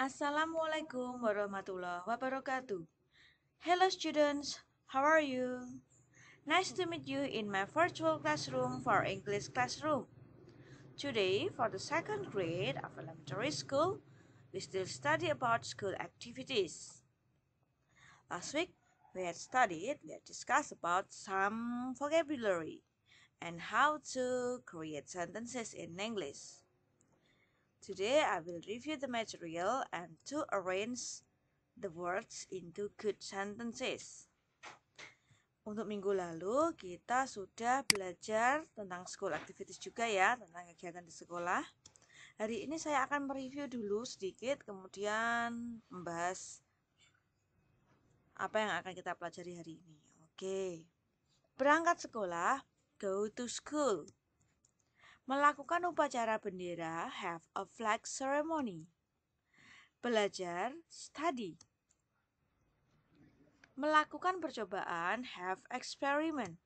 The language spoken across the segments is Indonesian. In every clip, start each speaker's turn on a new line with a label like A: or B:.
A: Assalamualaikum warahmatullahi wabarakatuh. Hello students, how are you? Nice to meet you in my virtual classroom for English classroom. Today, for the second grade of elementary school, we still study about school activities. Last week, we had studied, we had discussed about some vocabulary and how to create sentences in English. Today I will review the material and to arrange the words into good sentences. Untuk minggu lalu kita sudah belajar tentang school activities juga ya, tentang kegiatan di sekolah. Hari ini saya akan mereview dulu sedikit, kemudian membahas apa yang akan kita pelajari hari ini. Oke. Berangkat sekolah, go to school melakukan upacara bendera have a flag ceremony. Belajar study. Melakukan percobaan have experiment.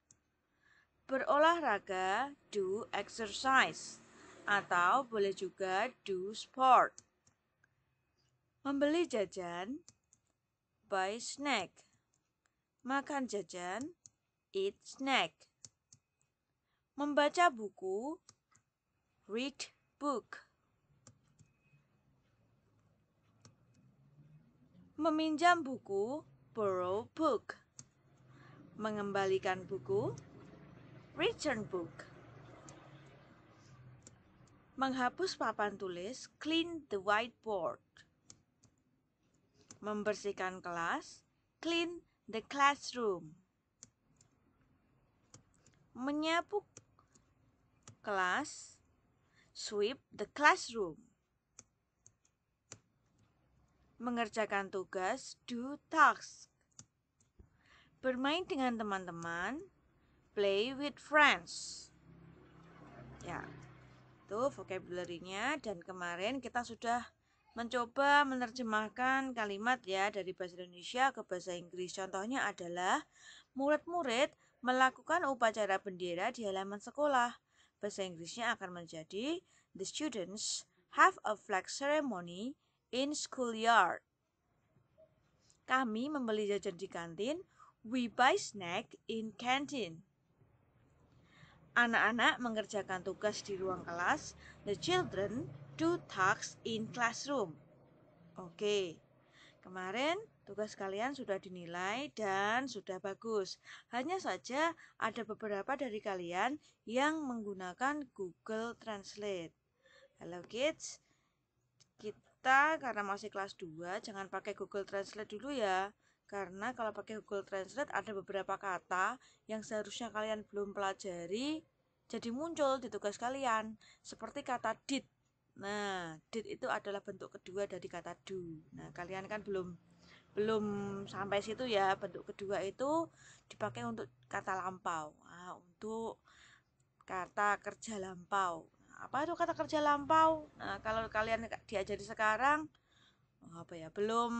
A: Berolahraga do exercise atau boleh juga do sport. Membeli jajan buy snack. Makan jajan eat snack. Membaca buku Read book. Meminjam buku, borrow book. Mengembalikan buku, return book. Menghapus papan tulis, clean the whiteboard. Membersihkan kelas, clean the classroom. Menyapu kelas, Sweep the classroom. Mengerjakan tugas, do task, Bermain dengan teman-teman, play with friends. Ya, itu vocabulary-nya dan kemarin kita sudah mencoba menerjemahkan kalimat ya dari bahasa Indonesia ke bahasa Inggris. Contohnya adalah murid-murid melakukan upacara bendera di halaman sekolah. Bahasa Inggrisnya akan menjadi The students have a flag ceremony in schoolyard. Kami membeli jajan di kantin. We buy snack in canteen. Anak-anak mengerjakan tugas di ruang kelas. The children do tasks in classroom. Oke. Okay. Kemarin Tugas kalian sudah dinilai dan sudah bagus. Hanya saja ada beberapa dari kalian yang menggunakan Google Translate. Hello kids, kita karena masih kelas 2 jangan pakai Google Translate dulu ya. Karena kalau pakai Google Translate ada beberapa kata yang seharusnya kalian belum pelajari jadi muncul di tugas kalian seperti kata did. Nah, did itu adalah bentuk kedua dari kata do. Nah, kalian kan belum belum sampai situ ya bentuk kedua itu dipakai untuk kata lampau nah, untuk kata kerja lampau apa itu kata kerja lampau nah kalau kalian diajari sekarang oh, apa ya belum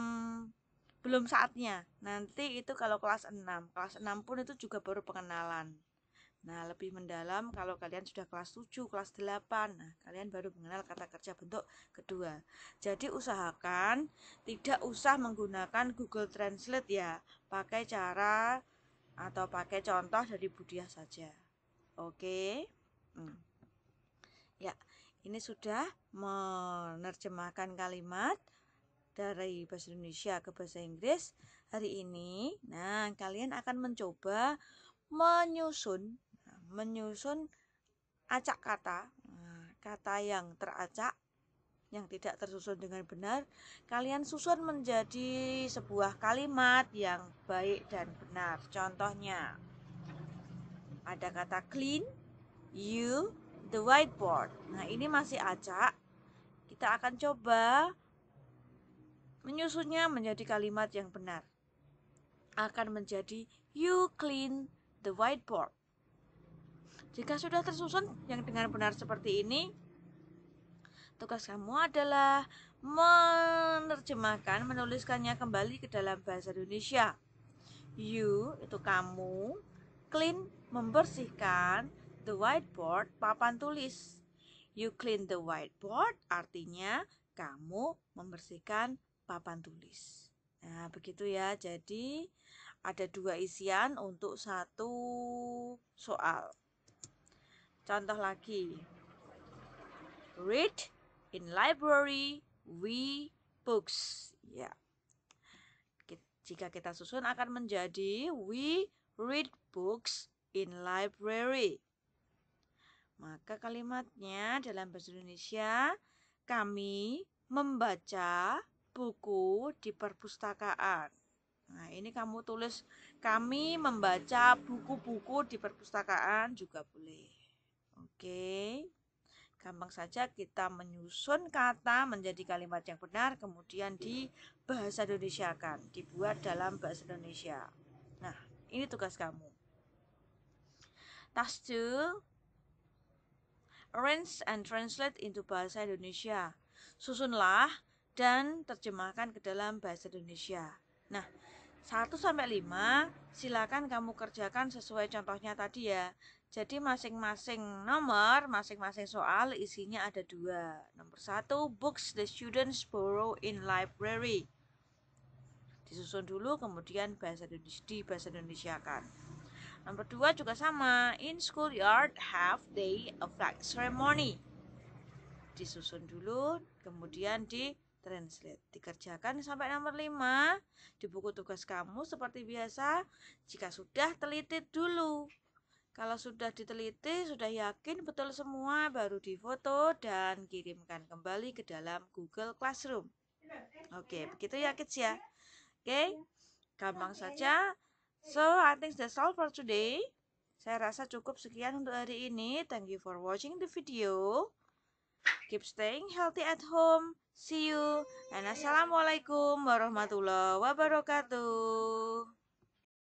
A: belum saatnya nanti itu kalau kelas 6 kelas 6 pun itu juga baru pengenalan Nah, lebih mendalam kalau kalian sudah kelas 7, kelas 8. Nah, kalian baru mengenal kata kerja bentuk kedua. Jadi, usahakan tidak usah menggunakan Google Translate ya. Pakai cara atau pakai contoh dari Budiah saja. Oke. Hmm. Ya, ini sudah menerjemahkan kalimat dari bahasa Indonesia ke bahasa Inggris hari ini. Nah, kalian akan mencoba menyusun menyusun acak kata, nah, kata yang teracak yang tidak tersusun dengan benar, kalian susun menjadi sebuah kalimat yang baik dan benar. Contohnya, ada kata clean, you, the whiteboard. Nah, ini masih acak. Kita akan coba menyusunnya menjadi kalimat yang benar. Akan menjadi you clean the whiteboard. Jika sudah tersusun yang dengan benar seperti ini, tugas kamu adalah menerjemahkan, menuliskannya kembali ke dalam bahasa Indonesia. You itu kamu, clean membersihkan, the whiteboard papan tulis. You clean the whiteboard artinya kamu membersihkan papan tulis. Nah, begitu ya. Jadi ada dua isian untuk satu soal. Contoh lagi. Read in library we books. Ya. Jika kita susun akan menjadi we read books in library. Maka kalimatnya dalam bahasa Indonesia kami membaca buku di perpustakaan. Nah, ini kamu tulis kami membaca buku-buku di perpustakaan juga boleh. Oke. Gampang saja kita menyusun kata menjadi kalimat yang benar kemudian di bahasa Indonesia kan, dibuat dalam bahasa Indonesia. Nah, ini tugas kamu. Task 2 Arrange and translate into bahasa Indonesia. Susunlah dan terjemahkan ke dalam bahasa Indonesia. Nah, 1 sampai 5 silakan kamu kerjakan sesuai contohnya tadi ya. Jadi masing-masing nomor, masing-masing soal isinya ada dua. Nomor satu, books the students borrow in library. Disusun dulu, kemudian bahasa Indonesia, di bahasa Indonesia kan. Nomor dua juga sama, in schoolyard have they a flag ceremony. Disusun dulu, kemudian di translate. Dikerjakan sampai nomor 5 di buku tugas kamu seperti biasa. Jika sudah teliti dulu kalau sudah diteliti, sudah yakin betul semua, baru difoto dan kirimkan kembali ke dalam Google Classroom. Oke, okay, begitu ya kids ya. Oke, okay, gampang saja. Ya. So, I think that's all for today. Saya rasa cukup sekian untuk hari ini. Thank you for watching the video. Keep staying healthy at home. See you. And assalamualaikum warahmatullahi wabarakatuh.